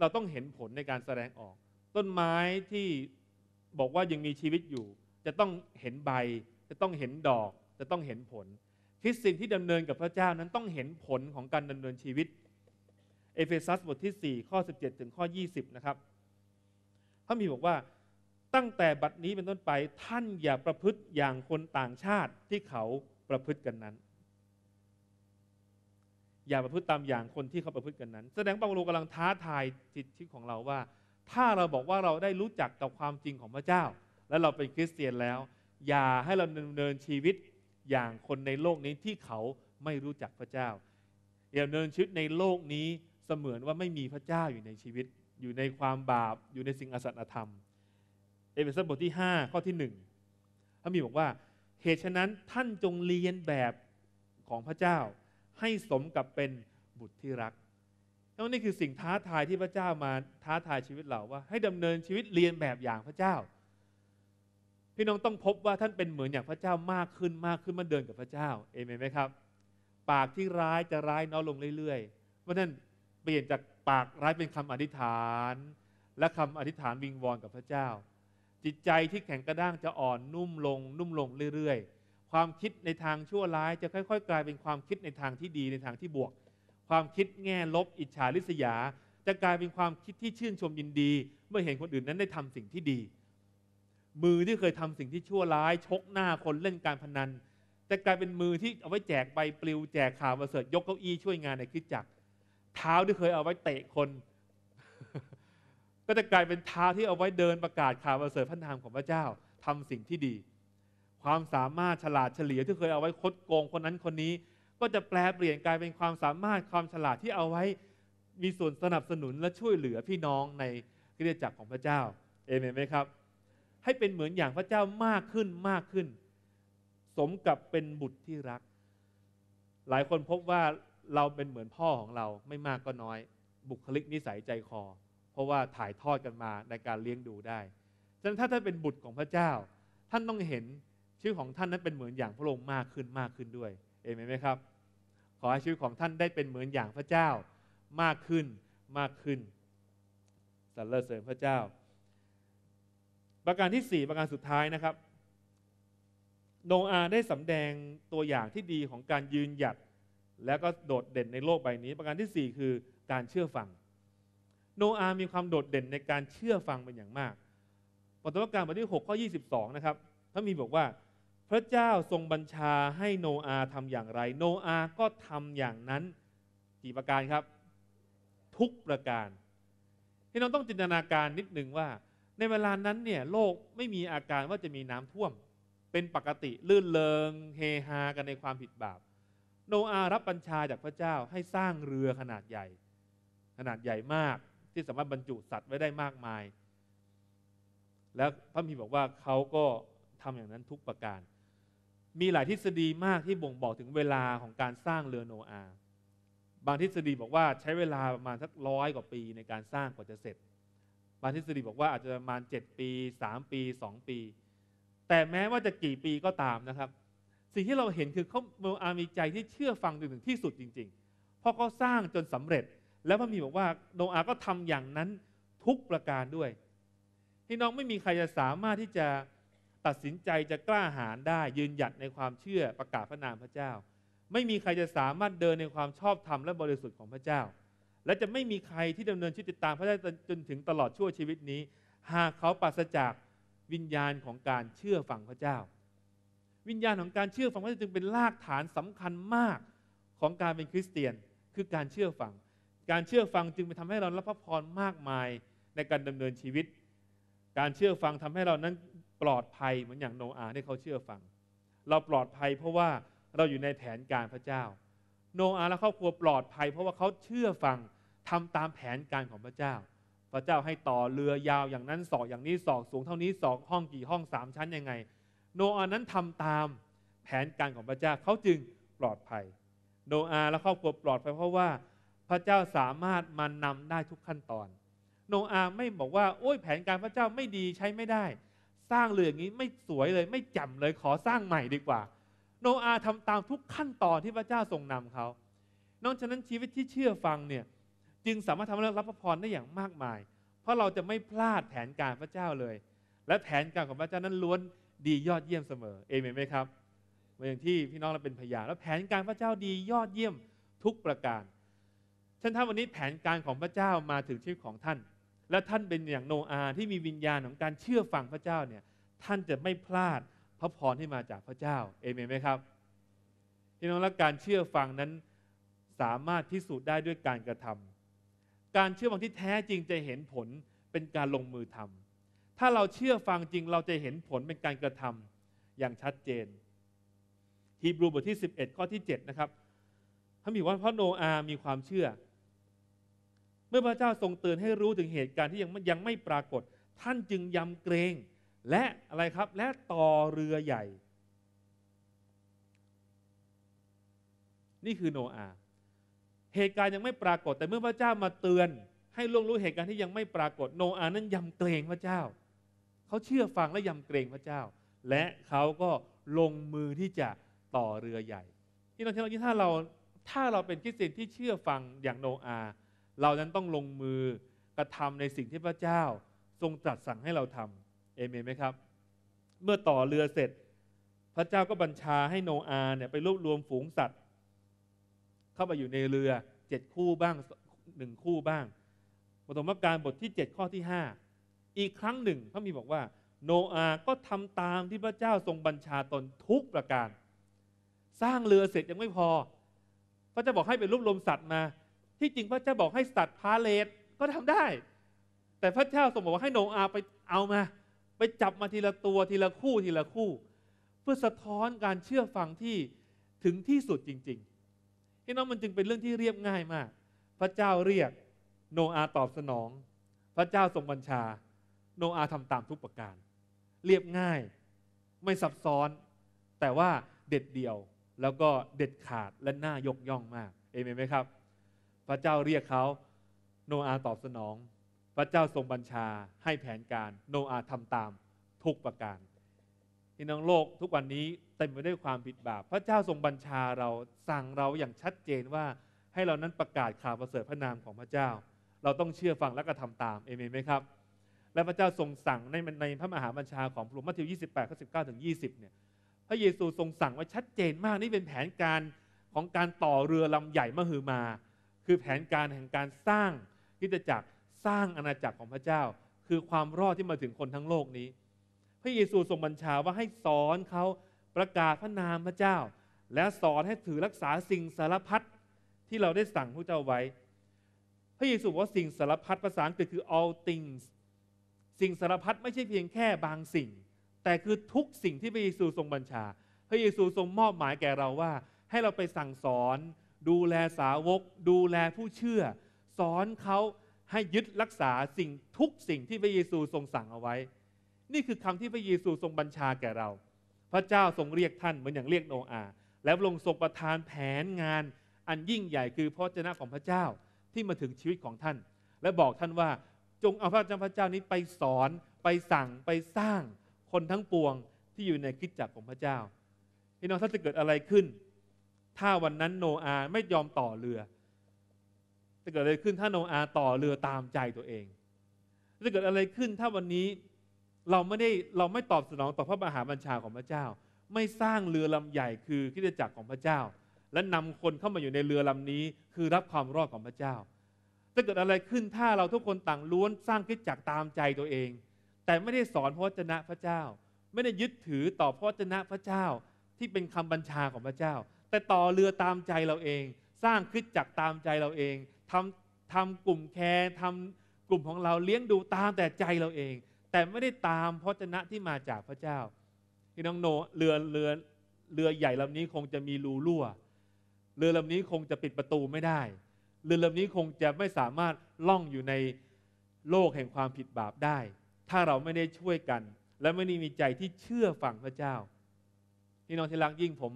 Speaker 1: เราต้องเห็นผลในการแสดงออก ต้นไม้ที่บอกว่ายังมีชีวิตอยู่ จะต้องเห็นใบ จะต้องเห็นดอกจะต้องเห็นผลคริสเตียนที่ดำเนินกับพระเจ้านั้นต้องเห็นผลของการดำเนินชีวิต เอเฟซัสบทที่4ข้อ17ถึงข้อ20นะครับพระมีบอกว่าตั้งแต่บัดนี้เป็นต้นไปท่านอย่าประพฤติอย่างคนต่างชาติที่เขาประพฤติกันนั้นอย่าประพฤติตามอย่างคนที่เขาประพฤติกันนั้น แสดงเปาโลกำลังท้าทายจิตชีวิตของเราว่า ถ้าเราบอกว่าเราได้รู้จักกับความจริงของพระเจ้า และเราเป็นคริสเตียนแล้ว อย่าให้เราดำเนินชีวิตอย่างคนในโลกนี้ที่เขาไม่รู้จักพระเจ้าอย่าดำเนินชีวิตในโลกนี้เสมือนว่าไม่มีพระเจ้าอยู่ในชีวิต อยู่ในความบาปอยู่ในสิ่งอสัตยธรรมเอเฟซัสบทที่ 5 ข้อที่1พระมีบอกว่าเหตุฉะนั้นท่านจงเรียนแบบของพระเจ้าให้สมกับเป็นบุตรที่รัก แล้วนี่คือสิ่งท้าทายที่พระเจ้ามาท้าทายชีวิตเราว่าให้ดำเนินชีวิตเรียนแบบอย่างพระเจ้า พี่น้องต้องพบว่าท่านเป็นเหมือนอย่างพระเจ้ามากขึ้นมากขึ้นมาเดินกับพระเจ้าเอเมนไหมครับ ปากที่ร้ายจะร้ายน้อยลงเรื่อยๆ เพราะนั้นเปลี่ยนจากปากร้ายเป็นคำอธิษฐาน และคำอธิษฐานวิงวอนกับพระเจ้า จิตใจที่แข็งกระด้างจะอ่อนนุ่มลงนุ่มลงเรื่อยๆความคิดในทางชั่วร้ายจะค่อย ๆ กลายเป็นความคิดในทางที่ดีในทางที่บวก ความคิดแง่ลบอิจฉาริษยา จะกลายเป็นความคิดที่ชื่นชมยินดี เมื่อเห็นคนอื่นนั้นได้ทำสิ่งที่ดี มือที่เคยทำสิ่งที่ชั่วร้าย ชกหน้าคนเล่นการพนัน จะกลายเป็นมือที่เอาไว้แจกใบปลิวแจกข่าวประเสริฐยกเก้าอี้ช่วยงานในคิดจักรเท้าที่เคยเอาไว้เตะคน ก็จะกลายเป็นเท้าที่เอาไว้เดินประกาศข่าวประเสริฐพระนามของพระเจ้า ทำสิ่งที่ดีความสามารถฉลาดเฉลียวที่เคยเอาไว้คดโกงคนนั้นคนนี้ ก็จะแปลเปลี่ยนกลายเป็นความสามารถความฉลาดที่เอาไว้ มีส่วนสนับสนุนและช่วยเหลือพี่น้องในกิจจักรของพระเจ้าเอเมนไหมครับ ให้เป็นเหมือนอย่างพระเจ้ามากขึ้นมากขึ้น สมกับเป็นบุตรที่รัก หลายคนพบว่าเราเป็นเหมือนพ่อของเราไม่มากก็น้อย บุคลิกนิสัยใจคอ เพราะว่าถ่ายทอดกันมาในการเลี้ยงดูได้ ฉะนั้นถ้าท่านเป็นบุตรของพระเจ้า ท่านต้องเห็นชื่อของท่านนั้นเป็นเหมือนอย่างพระองค์มากขึ้นมากขึ้นด้วย เอเมนไหมครับ ขอให้ชีวิตของท่านได้เป็นเหมือนอย่างพระเจ้ามากขึ้นมากขึ้นสรรเสริญพระเจ้า ประการที่ 4 ประการสุดท้ายนะครับ โนอาได้สำแดงตัวอย่างที่ดีของการยืนหยัด และก็โดดเด่นในโลกใบนี้ ประการที่ 4 คือการเชื่อฟัง โนอามีความโดดเด่นในการเชื่อฟังเป็นอย่างมากปฐมกาลบทที่6ข้อ22นะครับพระมีบอกว่าพระเจ้าทรงบัญชาให้โนอาห์ทำอย่างไร โนอาห์ก็ทำอย่างนั้น กี่ประการครับ ทุกประการที่น้องต้องจินตนาการนิดหนึ่งว่า ในเวลานั้นเนี่ยโลกไม่มีอาการว่าจะมีน้ำท่วม เป็นปกติ ลื่นเลงเฮฮากันในความผิดบาปโนอาห์รับบัญชาจากพระเจ้าให้สร้างเรือขนาดใหญ่ ขนาดใหญ่มากที่สามารถบรรจุสัตว์ไว้ได้มากมาย แล้วพระพีบอกว่าเขาก็ทำอย่างนั้นทุกประการมีหลายทฤษฎีมากที่บ่งบอกถึงเวลาของการสร้างเรือโนอาบางทฤษฎีบอกว่าใช้เวลาประมาณสักร้อยกว่าปีในการสร้างกว่าจะเสร็จบางทฤษฎีบอกว่าอาจจะประมาณ 7 ปี 3 ปี 2 ปี แต่แม้ว่าจะกี่ปีก็ตามนะครับ สิ่งที่เราเห็นคือเขาโนอามีใจที่เชื่อฟังถึงที่สุดจริงๆเพราะเขาสร้างจนสำเร็จ แล้วพระมีบอกว่าโนอาก็ทำอย่างนั้นทุกประการด้วยพี่น้องไม่มีใครจะสามารถที่จะตัดสินใจจะกล้าหาญได้ยืนหยัดในความเชื่อประกาศพระนามพระเจ้า ไม่มีใครจะสามารถเดินในความชอบธรรมและบริสุทธิ์ของพระเจ้า และจะไม่มีใครที่ดำเนินชีวิตตามพระเจ้าจนถึงตลอดชั่วชีวิตนี้ หากเขาปราศจากวิญญาณของการเชื่อฟังพระเจ้า วิญญาณของการเชื่อฟังพระเจ้าจึงเป็นรากฐานสำคัญมากของการเป็นคริสเตียนคือการเชื่อฟัง การเชื่อฟังจึงไปทํทำให้เรารับพระพรมากมายในการดำเนินชีวิต การเชื่อฟังทำให้เรานั้นปลอดภัยเหมือนอย่างโนอาห์ที่เขาเชื่อฟัง เราปลอดภัยเพราะว่าเราอยู่ในแผนการพระเจ้า โนอาห์และครอบครัวปลอดภัยเพราะว่าเขาเชื่อฟังทำตามแผนการของพระเจ้า พระเจ้าให้ต่อเรือยาวอย่างนั้นสอกอย่างนี้สอกสูงเท่านี้สอกห้องกี่ห้องสามชั้นยังไง โนอาห์นั้นทำตามแผนการของพระเจ้าเขาจึงปลอดภัย โนอาห์และครอบครัวปลอดภัย เพราะว่าพระเจ้าสามารถมานำได้ทุกขั้นตอน โนอาห์ไม่บอกว่าโอ้ยแผนการพระเจ้าไม่ดีใช้ไม่ได้สร้างเรืออย่างนี้ไม่สวยเลยไม่จำเลยขอสร้างใหม่ดีกว่า โนอาทำตามทุกขั้นตอนที่พระเจ้าทรงนำเขานอกจากนั้นชีวิตที่เชื่อฟังเนี่ยจึงสามารถทำให้รรับพระพรได้อย่างมากมาย เพราะเราจะไม่พลาดแผนการพระเจ้าเลย และแผนการของพระเจ้านั้นล้วนดียอดเยี่ยมเสมอเอเมนไหมครับอย่างที่พี่น้องเราเป็นพยานแล้วแผนการพระเจ้าดียอดเยี่ยมทุกประการฉันทำาวันนี้แผนการของพระเจ้ามาถึงชีวิตของท่านและท่านเป็นอย่างโนอาที่มีวิญญาณของการเชื่อฟังพระเจ้าเนี่ยท่านจะไม่พลาดพระพรที่มาจากพระเจ้าเอเมนไหมครับพี่น้องและการเชื่อฟังนั้นสามารถพิสูจน์ได้ด้วยการกระทำ การเชื่อฟังที่แท้จริงจะเห็นผลเป็นการลงมือทำ ถ้าเราเชื่อฟังจริงเราจะเห็นผลเป็นการกระทำอย่างชัดเจนฮีบรูบทที่ 11 ข้อที่7นะครับพระอกว่าพระโนอามีความเชื่อเมื่อพระเจ้าทรงเตือนให้รู้ถึงเหตุการณ์ที่ยังยังไม่ปรากฏ ท่านจึงยำเกรง และอะไรครับและต่อเรือใหญ่ นี่คือโนอา เหตุการณ์ยังไม่ปรากฏ แต่เมื่อพระเจ้ามาเตือน ให้ล่วงรู้เหตุการณ์ที่ยังไม่ปรากฏ โนอานั้นยำเกรงพระเจ้า เขาเชื่อฟังและยำเกรงพระเจ้า และเขาก็ลงมือที่จะต่อเรือใหญ่ที่เอาที่เราถ้าเราเป็นคริสเตียนที่เชื่อฟังอย่างโนอาเรานั้นต้องลงมือกระทำในสิ่งที่พระเจ้าทรงตรัสสั่งให้เราทำเอเมนไหมครับ เมื่อต่อเรือเสร็จ พระเจ้าก็บัญชาให้โนอาเนี่ยไปรวบรวมฝูงสัตว์ เข้าไปอยู่ในเรือเจ็ดคู่บ้างหนึ่งคู่บ้างปฐมกาลบทที่ 7 ข้อที่5อีกครั้งหนึ่งพระมีบอกว่าโนอาก็ทำตามที่พระเจ้าทรงบัญชาตนทุกประการ สร้างเรือเสร็จยังไม่พอ พระเจ้าบอกให้ไปรวบรวมสัตว์มาที่จริงพระเจ้าบอกให้สัตว์พาเลสก็ทำได้ แต่พระเจ้าทรงบอกว่าให้โนอาไปเอามา ไปจับมาทีละตัวทีละคู่ทีละคู่ เพื่อสะท้อนการเชื่อฟังที่ถึงที่สุดจริงๆพี่น้องมันจึงเป็นเรื่องที่เรียบง่ายมาก พระเจ้าเรียกโนอาตอบสนอง พระเจ้าทรงบัญชา โนอาทำตามทุกประการ เรียบง่ายไม่ซับซ้อนแต่ว่าเด็ดเดี่ยวแล้วก็เด็ดขาดและน่ายกย่องมาก เอเมนไหมครับพระเจ้าเรียกเขาโนอาตอบสนอง พระเจ้าทรงบัญชาให้แผนการโนอาทำตามทุกประการพี่น้องโลกทุกวันนี้เต็มไปด้วยความผิดบาปพระเจ้าทรงบัญชาเราสั่งเราอย่างชัดเจนว่าให้เรานั้นประกาศข่าวประเสริฐพระนามของพระเจ้า เราต้องเชื่อฟังและกระทำตามเอเมนไหมครับและพระเจ้าทรงสั่งในในพระมหาบัญชาของพระมัทธิว 28ข้อ้าถึงิบเนี่ยพระเยซูทรงสั่งไว้ชัดเจนมากนี่เป็นแผนการของการต่อเรือลำใหญ่มหือมาคือแผนการแห่งการสร้างกิจจักรสร้างอาณาจักรของพระเจ้า คือความรอดที่มาถึงคนทั้งโลกนี้ พระเยซูทรงบัญชาว่าให้สอนเขาประกาศพระนามพระเจ้า และสอนให้ถือรักษาสิ่งสารพัดที่เราได้สั่งพระเจ้าไว้ พระเยซูบอกว่าสิ่งสารพัดภาษาอังกฤษคือ all things สิ่งสารพัดไม่ใช่เพียงแค่บางสิ่ง แต่คือทุกสิ่งที่พระเยซูทรงบัญชา พระเยซูทรงมอบหมายแก่เราว่าให้เราไปสั่งสอนดูแลสาวก ดูแลผู้เชื่อ สอนเขาให้ยึดรักษาสิ่งทุกสิ่งที่พระเยซูทรงสั่งเอาไว้ นี่คือคำที่พระเยซูทรงบัญชาแก่เรา พระเจ้าทรงเรียกท่านเหมือนอย่างเรียกโนอาและลงทรงประทานแผนงานอันยิ่งใหญ่ คือพระเจ้าของพระเจ้าที่มาถึงชีวิตของท่าน และบอกท่านว่าจงเอาพระเจ้าพระเจ้านี้ไปสอน ไปสั่ง ไปสร้างคนทั้งปวงที่อยู่ในคิดจักรของพระเจ้าพี่น้องถ้าจะเกิดอะไรขึ้นถ้าวันนั้นโนอาไม่ยอมต่อเรือจะเกิดอะไรขึ้นถ้าโนอาต่อเรือตามใจตัวเอง จะเกิดอะไรขึ้นถ้าวันนี้เราไม่ได้เราไม่ตอบสนองต่อพระมหาบัญชาของพระเจ้า ไม่สร้างเรือลำใหญ่คือคิดจักรของพระเจ้า และนำคนเข้ามาอยู่ในเรือลำนี้คือรับความรอดของพระเจ้า จะเกิดอะไรขึ้นถ้าเราทุกคนต่างล้วนสร้างคิดจักรตามใจตัวเอง แต่ไม่ได้สอนพระจนะพระเจ้า ไม่ได้ยึดถือต่อพระจนะพระเจ้าที่เป็นคำบัญชาของพระเจ้าแต่ต่อเรือตามใจเราเอง สร้างคิดจักตามใจเราเองทำทำกลุ่มแคร์ทำกลุ่มของเราเลี้ยงดูตามแต่ใจเราเอง แต่ไม่ได้ตามพระชนะที่มาจากพระเจ้าพี่น้องโนเรือเรือเรือใหญ่ลำนี้คงจะมีรูรั่ว เรือลำนี้คงจะปิดประตูไม่ได้เรือลำนี้คงจะไม่สามารถล่องอยู่ในโลกแห่งความผิดบาปได้ ถ้าเราไม่ได้ช่วยกัน และไม่ได้มีใจที่เชื่อฟังพระเจ้าพี่น้องที่รักยิ่งผม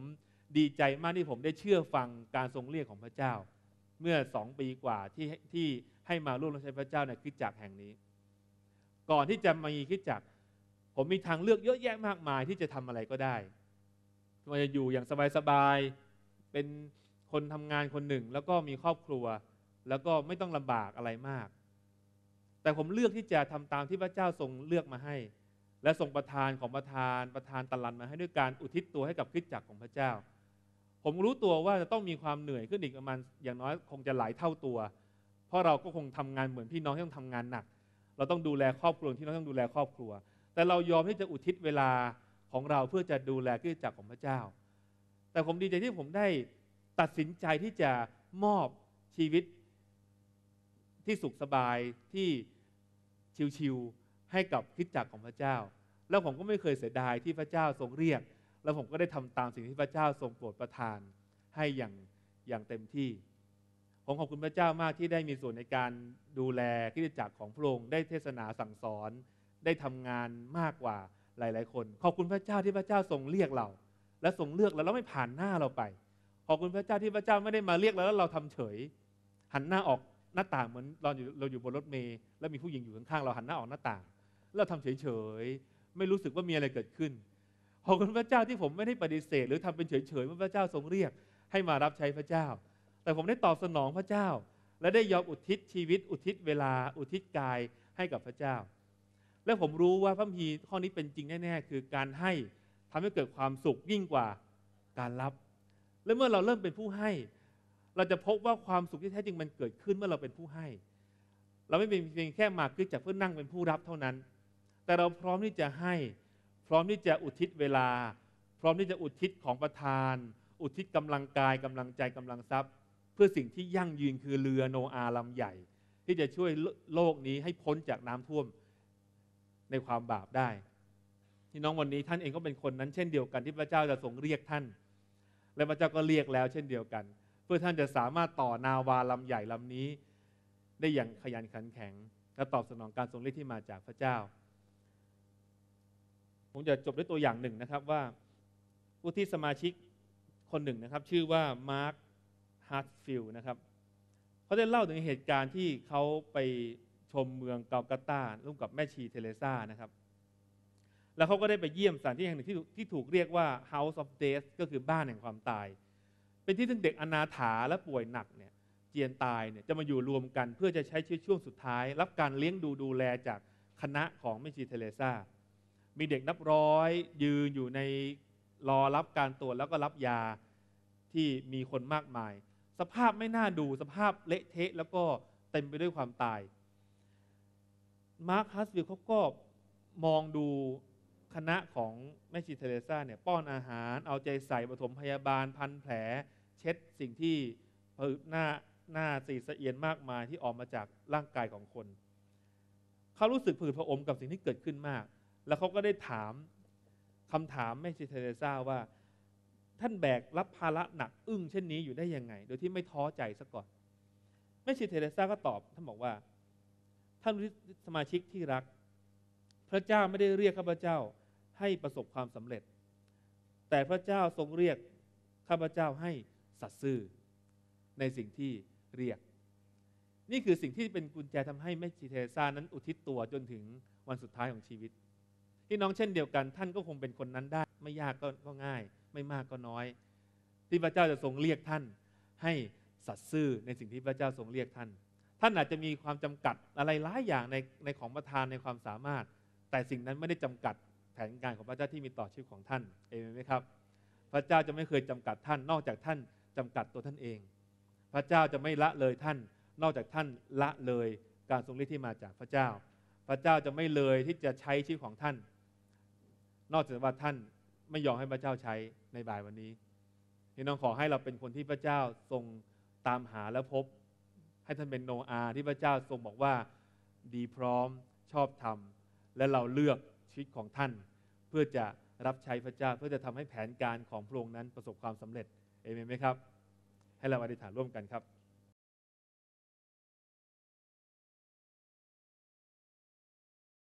Speaker 1: ดีใจมากที่ผมได้เชื่อฟังการทรงเรียกของพระเจ้า เมื่อสองปีกว่าที่ที่ให้มาร่วมรับใช้พระเจ้าในคิดจักแห่งนี้ ก่อนที่จะมีคิดจักผมมีทางเลือกเยอะแยะมากมายที่จะทำอะไรก็ได้ว่าจะอยู่อย่างสบายๆ เป็นคนทำงานคนหนึ่ง แล้วก็มีครอบครัวแล้วก็ไม่ต้องลำบากอะไรมาก แต่ผมเลือกที่จะทำตามที่พระเจ้าทรงเลือกมาให้ และทรงประทานของประทานประทานตะลันมาให้ด้วยการอุทิศตัวให้กับคิดจักรของพระเจ้าผมรู้ตัวว่าจะต้องมีความเหนื่อย ขึ้นอีกประมาณอย่างน้อยคงจะหลายเท่าตัว เพราะเราก็คงทำงานเหมือนพี่น้องที่ต้องทำงานหนัก เราต้องดูแลครอบครัวที่น้องต้องดูแลครอบครัว แต่เรายอมที่จะอุทิศเวลาของเราเพื่อจะดูแลกิจจักรของพระเจ้า แต่ผมดีใจที่ผมได้ตัดสินใจที่จะมอบชีวิตที่สุขสบายที่ชิวๆให้กับคิดจักรของพระเจ้า แล้วผมก็ไม่เคยเสียดายที่พระเจ้าทรงเรียกแล้วผมก็ได้ทำตามสิ่งที่พระเจ้าทรงโปรดประทานให้อย่างอย่างเต็มที่ ผมขอบคุณพระเจ้ามากที่ได้มีส่วนในการดูแลกิจจักรของพระองค์ ได้เทศนาสั่งสอน ได้ทำงานมากกว่าหลาย ๆ คน ขอบคุณพระเจ้าที่พระเจ้าทรงเรียกเรา และทรงเลือกเราแล้วไม่ผ่านหน้าเราไป ขอบคุณพระเจ้าที่พระเจ้าไม่ได้มาเรียกเราแล้ว เราทำเฉย หันหน้าออกหน้าต่างเหมือนเราอยู่เราอยู่บนรถเมล์แล้วมีผู้หญิงอยู่ข้างๆเราหันหน้าออกหน้าต่างเราทำเฉยๆไม่รู้สึกว่ามีอะไรเกิดขึ้นขอบคุณพระเจ้าที่ผมไม่ได้ปฏิเสธ หรือทำเป็นเฉย ๆ เมื่อพระเจ้าทรงเรียกให้มารับใช้พระเจ้า แต่ผมได้ตอบสนองพระเจ้า และได้ยอมอุทิศชีวิตอุทิศเวลาอุทิศกายให้กับพระเจ้า และผมรู้ว่าพระพีข้อนี้เป็นจริงแน่ ๆ คือการให้ทำให้เกิดความสุขยิ่งกว่าการรับ และเมื่อเราเริ่มเป็นผู้ให้ เราจะพบว่าความสุขที่แท้จริงมันเกิดขึ้นเมื่อเราเป็นผู้ให้ เราไม่เป็นเพียงแค่มาึ้นจากเพื่อนั่งเป็นผู้รับเท่านั้น แต่เราพร้อมที่จะให้พร้อมที่จะอุทิศเวลา พร้อมที่จะอุทิศของประทาน อุทิศกำลังกายกำลังใจกำลังทรัพย์ เพื่อสิ่งที่ยั่งยืนคือเรือโนอาลำใหญ่ ที่จะช่วยโลกนี้ให้พ้นจากน้ำท่วมในความบาปได้พี่น้องวันนี้ท่านเองก็เป็นคนนั้น เช่นเดียวกันที่พระเจ้าจะทรงเรียกท่าน และพระเจ้าก็เรียกแล้วเช่นเดียวกัน เพื่อท่านจะสามารถต่อนาวาลำใหญ่ลำนี้ ได้อย่างขยันขันแข็ง และตอบสนองการทรงเรียกที่มาจากพระเจ้าผมจะจบด้วยตัวอย่างหนึ่งนะครับว่าผู้ที่สมาชิกคนหนึ่งนะครับ ชื่อว่ามาร์คฮาร์ตฟิลนะครับเขาได้เล่าถึงเหตุการณ์ที่เขาไปชมเมืองเกากาตาร่วมกับแม่ชีเทเลซ่านะครับ แล้วเขาก็ได้ไปเยี่ยมสถานที่แห่งหนึ่งที่ที่ถูกเรียกว่า House of Death ก็คือบ้านแห่งความตาย เป็นที่ซึ่งเด็กอนาถาและป่วยหนักเนี่ยเจียนตายเนี่ยจะมาอยู่รวมกันเพื่อจะใช้ชีวิตช่วงสุดท้าย รับการเลี้ยงดูดูแลจากคณะของแม่ชีเทเลซ่ามีเด็กนับร้อย ยืนอยู่ในรอรับการตรวจแล้วก็รับยาที่มีคนมากมาย สภาพไม่น่าดูสภาพเละเทะแล้วก็เต็มไปด้วยความตายมาร์คฮัสวิลเขาก็มองดูคณะของแม่ชีเทเรซาเนี่ยป้อนอาหารเอาใจใส่ปฐมพยาบาลพันแผลเช็ดสิ่งที่ผืหน้าหน้าสีสะเอียนมากมายที่ออกมาจากร่างกายของคน เขารู้สึกผืดผอมกับสิ่งที่เกิดขึ้นมากแล้วเขาก็ได้ถามคำถามแม่ชีเทเรซาว่า ท่านแบกรับภาระหนัก อึ้ง เช่นนี้อยู่ได้ยังไง โดยที่ไม่ท้อใจซะก่อนแม่ชีเทเรซาก็ตอบท่านบอกว่าท่านสมาชิกที่รัก พระเจ้าไม่ได้เรียกข้าพเจ้าให้ประสบความสำเร็จ แต่พระเจ้าทรงเรียกข้าพเจ้าให้สัตย์ซื่อในสิ่งที่เรียก นี่คือสิ่งที่เป็นกุญแจทำให้แม่ชีเทเรซานั้นอุทิศตัวจนถึงวันสุดท้ายของชีวิตพี่น้องเช่นเดียวกันท่านก็คงเป็นคนนั้นได้ไม่ยากก็ง่ายไม่มากก็น้อย ที่พระเจ้าจะทรงเรียกท่านให้สัตย์ซื่อในสิ่งที่พระเจ้าทรงเรียกท่าน ท่านอาจจะมีความจำกัดอะไรหลายอย่างในในของประทานในความสามารถ แต่สิ่งนั้นไม่ได้จำกัดแผนการของพระเจ้าที่มีต่อชีวิตของท่านเองไหมครับพระเจ้าจะไม่เคยจำกัดท่านนอกจากท่านจำกัดตัวท่านเอง พระเจ้าจะไม่ละเลยท่านนอกจากท่านละเลยการทรงเรียกที่มาจากพระเจ้า พระเจ้าจะไม่เลยที่จะใช้ชีวิตของท่านนอกจากว่าท่านไม่ยอมให้พระเจ้าใช้ในบ่ายวันนี้พี่น้องขอให้เราเป็นคนที่พระเจ้าทรงตามหาและพบ ให้ท่านเป็นโนอาที่พระเจ้าทรงบอกว่าดีพร้อมชอบธรรม และเราเลือกชีวิตของท่าน เพื่อจะรับใช้พระเจ้าเพื่อจะทำให้แผนการของพระองค์นั้นประสบความสำเร็จเอเมนไหมครับ ให้เราอธิษฐานร่วมกันครับ